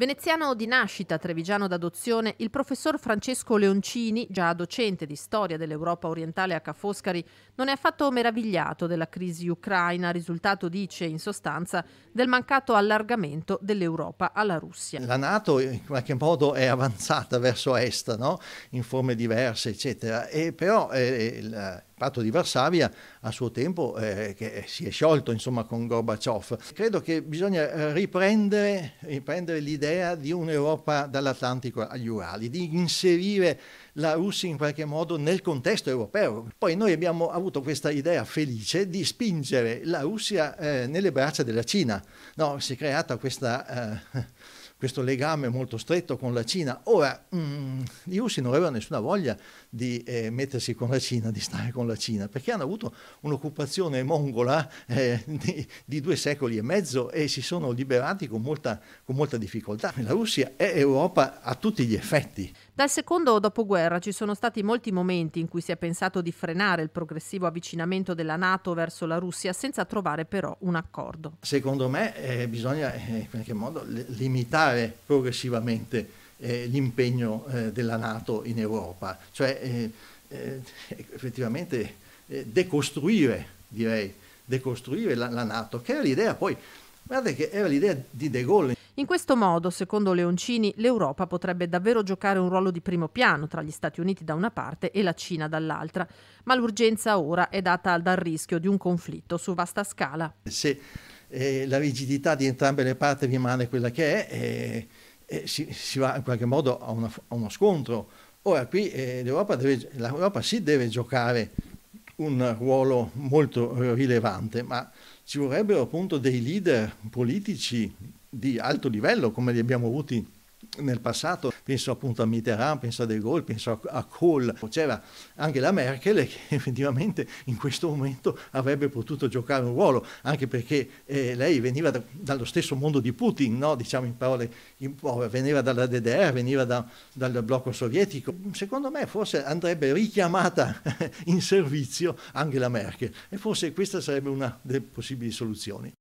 Veneziano di nascita, trevigiano d'adozione, il professor Francesco Leoncini, già docente di storia dell'Europa orientale a Ca' non è affatto meravigliato della crisi ucraina, risultato, dice, in sostanza, del mancato allargamento dell'Europa alla Russia. La Nato in qualche modo è avanzata verso est, no? in forme diverse, eccetera, e però eh, patto di Varsavia a suo tempo eh, che si è sciolto insomma, con Gorbaciov. Credo che bisogna eh, riprendere, riprendere l'idea di un'Europa dall'Atlantico agli Urali, di inserire la Russia in qualche modo nel contesto europeo. Poi noi abbiamo avuto questa idea felice di spingere la Russia eh, nelle braccia della Cina. No, si è creata questa... Eh, questo legame molto stretto con la Cina. Ora, mh, mm, gli russi non avevano nessuna voglia di eh, mettersi con la Cina, di stare con la Cina, perché hanno avuto un'occupazione mongola eh, di, di, due secoli e mezzo e si sono liberati con molta, con molta difficoltà. La Russia è Europa a tutti gli effetti. Dal secondo dopoguerra ci sono stati molti momenti in cui si è pensato di frenare il progressivo avvicinamento della Nato verso la Russia senza trovare però un accordo. Secondo me eh, bisogna eh, in qualche modo limitare progressivamente eh, l'impegno eh, della Nato in Europa, cioè eh, eh, ecco, effettivamente decostruire, direi, decostruire la, la Nato, che era l'idea poi Guardate che era l'idea di De Gaulle. In questo modo, secondo Leoncini, l'Europa potrebbe davvero giocare un ruolo di primo piano tra gli Stati Uniti da una parte e la Cina dall'altra, ma l'urgenza ora è data dal rischio di un conflitto su vasta scala. Se eh, la rigidità di entrambe le parti rimane quella che è, eh, eh, si, si, va in qualche modo a, una, a uno scontro. Ora qui eh, l'Europa, deve, l'Europa si deve giocare un ruolo molto eh, rilevante, ma ci vorrebbero appunto dei leader politici di alto livello come li abbiamo avuti nel passato, penso appunto a Mitterrand, penso a De Gaulle, penso a, Kohl, c'era anche la Merkel che effettivamente in questo momento avrebbe potuto giocare un ruolo, anche perché eh, lei veniva da, dallo stesso mondo di Putin, no? diciamo in parole in povere, oh, veniva dalla DDR, veniva da, dal blocco sovietico. Secondo me forse andrebbe richiamata in servizio anche la Merkel e forse questa sarebbe una delle possibili soluzioni.